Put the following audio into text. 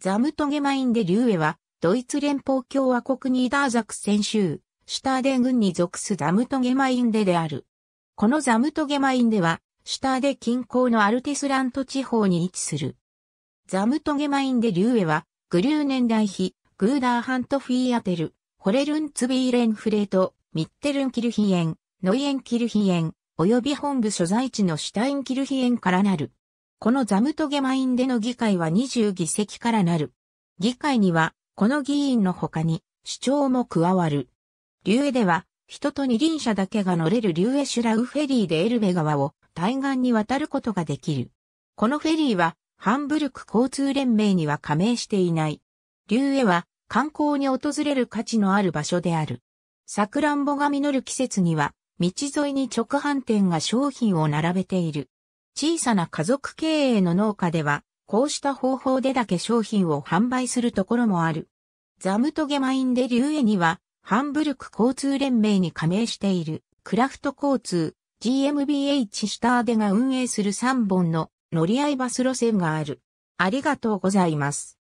ザムトゲマインデ・リューエは、ドイツ連邦共和国ニーダーザクセン州、シュターデン郡に属すザムトゲマインデである。このザムトゲマインデは、シュターデ近郊のアルテスラント地方に位置する。ザムトゲマインデリューエは、グリューネン代比、グーダーハントフィーアテル、ホレルンツビーレンフレート、ミッテルンキルヒエン、ノイエンキルヒエン、及び本部所在地のシュタインキルヒエンからなる。このザムトゲマインでの議会は20議席からなる。議会には、この議員の他に、主張も加わる。竜エでは、人と二輪車だけが乗れる竜エシュラウフェリーでエルベ川を対岸に渡ることができる。このフェリーは、ハンブルク交通連盟には加盟していない。竜エは、観光に訪れる価値のある場所である。サクランボが実る季節には、道沿いに直販店が商品を並べている。小さな家族経営の農家では、こうした方法でだけ商品を販売するところもある。ザムトゲマインデリューエには、ハンブルク交通連盟に加盟している、クラフト交通、GMBH シターデが運営する3本の乗り合いバス路線がある。ありがとうございます。